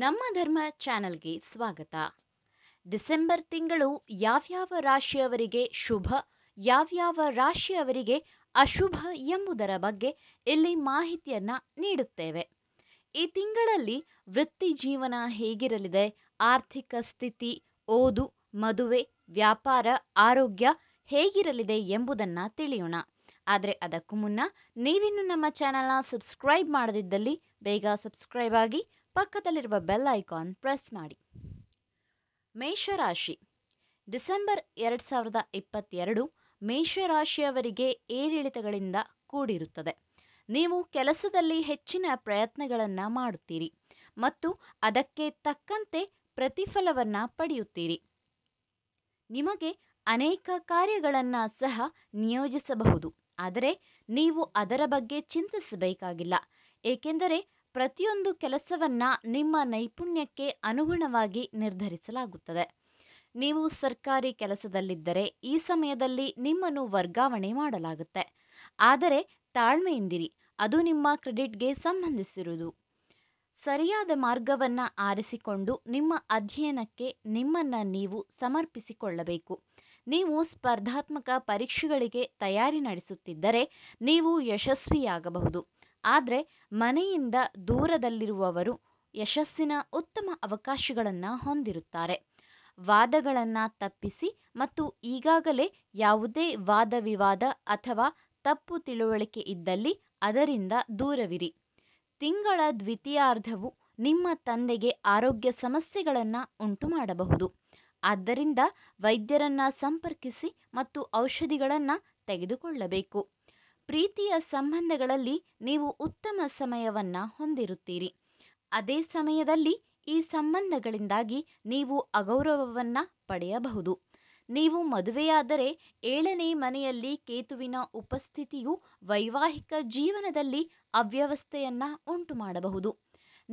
ನಮ್ಮ ಧರ್ಮ ಚಾನಲ್ಗೆ ಸ್ವಾಗತ ಡಿಸೆಂಬರ್ ತಿಂಗಳು ಯಾವ್ಯಾವ ರಾಶಿಯವರಿಗೆ ಶುಭ ಯಾವ್ಯಾವ ರಾಶಿಯವರಿಗೆ ಅಶುಭ ಎಂಬುದರ ಬಗ್ಗೆ ಇಲ್ಲಿ ಮಾಹಿತಿಯನ್ನು ನೀಡುತ್ತೇವೆ ಈ ತಿಂಗಳಲ್ಲಿ ವೃತ್ತಿ ಜೀವನ ಹೇಗಿರಲಿದೆ ಆರ್ಥಿಕ ಸ್ಥಿತಿ ಓದು ಮದುವೆ ವ್ಯಾಪಾರ ಆರೋಗ್ಯ ಹೇಗಿರಲಿದೆ ಎಂಬುದನ್ನು ತಿಳಿಯೋಣ ಆದರೆ ಅದಕ್ಕೂ ಮುನ್ನ ನೀವಿನ್ನು ನಮ್ಮ ಚಾನಲ್ನ ಸಬ್ಸ್ಕ್ರೈಬ್ ಮಾಡದಿದ್ದಲ್ಲಿ ಬೇಗ ಸಬ್ಸ್ಕ್ರೈಬ್ ಆಗಿ ಪಕ್ಕದಲ್ಲಿರುವ ಬೆಲ್ ಐಕಾನ್ ಪ್ರೆಸ್ ಮಾಡಿ ಮೇಷರಾಶಿ ಡಿಸೆಂಬರ್ ಎರಡು ಸಾವಿರದ ಇಪ್ಪತ್ತೆರಡು ಮೇಷರಾಶಿಯವರಿಗೆ ಏರಿಳಿತಗಳಿಂದ ಕೂಡಿರುತ್ತದೆ ನೀವು ಕೆಲಸದಲ್ಲಿ ಹೆಚ್ಚಿನ ಪ್ರಯತ್ನಗಳನ್ನು ಮಾಡುತ್ತೀರಿ ಮತ್ತು ಅದಕ್ಕೆ ತಕ್ಕಂತೆ ಪ್ರತಿಫಲವನ್ನು ಪಡೆಯುತ್ತೀರಿ ನಿಮಗೆ ಅನೇಕ ಕಾರ್ಯಗಳನ್ನು ಸಹ ನಿಯೋಜಿಸಬಹುದು ಆದರೆ ನೀವು ಅದರ ಬಗ್ಗೆ ಚಿಂತಿಸಬೇಕಾಗಿಲ್ಲ ಏಕೆಂದರೆ ಪ್ರತಿಯೊಂದು ಕೆಲಸವನ್ನು ನಿಮ್ಮ ನೈಪುಣ್ಯಕ್ಕೆ ಅನುಗುಣವಾಗಿ ನಿರ್ಧರಿಸಲಾಗುತ್ತದೆ ನೀವು ಸರ್ಕಾರಿ ಕೆಲಸದಲ್ಲಿದ್ದರೆ ಈ ಸಮಯದಲ್ಲಿ ನಿಮ್ಮನ್ನು ವರ್ಗಾವಣೆ ಮಾಡಲಾಗುತ್ತೆ ಆದರೆ ತಾಳ್ಮೆಯಿಂದಿರಿ ಅದು ನಿಮ್ಮ ಕ್ರೆಡಿಟ್ಗೆ ಸಂಬಂಧಿಸಿರುವುದು ಸರಿಯಾದ ಮಾರ್ಗವನ್ನು ಆರಿಸಿಕೊಂಡು ನಿಮ್ಮ ಅಧ್ಯಯನಕ್ಕೆ ನಿಮ್ಮನ್ನು ನೀವು ಸಮರ್ಪಿಸಿಕೊಳ್ಳಬೇಕು ನೀವು ಸ್ಪರ್ಧಾತ್ಮಕ ಪರೀಕ್ಷೆಗಳಿಗೆ ತಯಾರಿ ನಡೆಸುತ್ತಿದ್ದರೆ ನೀವು ಯಶಸ್ವಿಯಾಗಬಹುದು ಆದರೆ ಮನೆಯಿಂದ ದೂರದಲ್ಲಿರುವವರು ಯಶಸ್ಸಿನ ಉತ್ತಮ ಅವಕಾಶಗಳನ್ನು ಹೊಂದಿರುತ್ತಾರೆ ವಾದಗಳನ್ನು ತಪ್ಪಿಸಿ ಮತ್ತು ಈಗಾಗಲೇ ಯಾವುದೇ ವಾದ ವಿವಾದ ಅಥವಾ ತಪ್ಪು ತಿಳುವಳಿಕೆ ಇದ್ದಲ್ಲಿ ಅದರಿಂದ ದೂರವಿರಿ ತಿಂಗಳ ದ್ವಿತೀಯಾರ್ಧವು ನಿಮ್ಮ ತಂದೆಗೆ ಆರೋಗ್ಯ ಸಮಸ್ಯೆಗಳನ್ನು ಉಂಟು ಮಾಡಬಹುದು ಆದ್ದರಿಂದ ವೈದ್ಯರನ್ನು ಸಂಪರ್ಕಿಸಿ ಮತ್ತು ಔಷಧಿಗಳನ್ನು ತೆಗೆದುಕೊಳ್ಳಬೇಕು ಪ್ರೀತಿಯ ಸಂಬಂಧಗಳಲ್ಲಿ ನೀವು ಉತ್ತಮ ಸಮಯವನ್ನು ಹೊಂದಿರುತ್ತೀರಿ ಅದೇ ಸಮಯದಲ್ಲಿ ಈ ಸಂಬಂಧಗಳಿಂದಾಗಿ ನೀವು ಅಗೌರವವನ್ನು ಪಡೆಯಬಹುದು ನೀವು ಮದುವೆಯಾದರೆ ಏಳನೇ ಮನೆಯಲ್ಲಿ ಕೇತುವಿನ ಉಪಸ್ಥಿತಿಯು ವೈವಾಹಿಕ ಜೀವನದಲ್ಲಿ ಅವ್ಯವಸ್ಥೆಯನ್ನು ಉಂಟು ಮಾಡಬಹುದು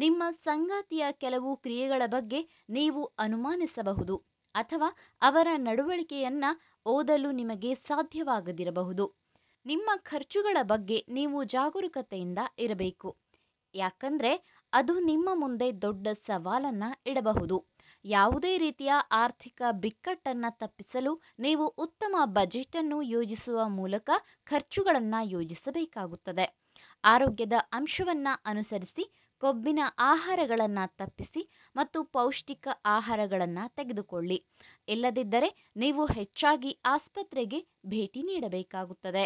ನಿಮ್ಮ ಸಂಗಾತಿಯ ಕೆಲವು ಕ್ರಿಯೆಗಳ ಬಗ್ಗೆ ನೀವು ಅನುಮಾನಿಸಬಹುದು ಅಥವಾ ಅವರ ನಡವಳಿಕೆಯನ್ನು ಓದಲು ನಿಮಗೆ ಸಾಧ್ಯವಾಗದಿರಬಹುದು ನಿಮ್ಮ ಖರ್ಚುಗಳ ಬಗ್ಗೆ ನೀವು ಜಾಗರೂಕತೆಯಿಂದ ಇರಬೇಕು ಯಾಕಂದರೆ ಅದು ನಿಮ್ಮ ಮುಂದೆ ದೊಡ್ಡ ಸವಾಲನ್ನು ಇಡಬಹುದು ಯಾವುದೇ ರೀತಿಯ ಆರ್ಥಿಕ ಬಿಕ್ಕಟ್ಟನ್ನು ತಪ್ಪಿಸಲು ನೀವು ಉತ್ತಮ ಬಜೆಟನ್ನು ಯೋಜಿಸುವ ಮೂಲಕ ಖರ್ಚುಗಳನ್ನು ಯೋಜಿಸಬೇಕಾಗುತ್ತದೆ ಆರೋಗ್ಯದ ಅಂಶವನ್ನು ಅನುಸರಿಸಿ ಕೊಬ್ಬಿನ ಆಹಾರಗಳನ್ನು ತಪ್ಪಿಸಿ ಮತ್ತು ಪೌಷ್ಟಿಕ ಆಹಾರಗಳನ್ನು ತೆಗೆದುಕೊಳ್ಳಿ ಇಲ್ಲದಿದ್ದರೆ ನೀವು ಹೆಚ್ಚಾಗಿ ಆಸ್ಪತ್ರೆಗೆ ಭೇಟಿ ನೀಡಬೇಕಾಗುತ್ತದೆ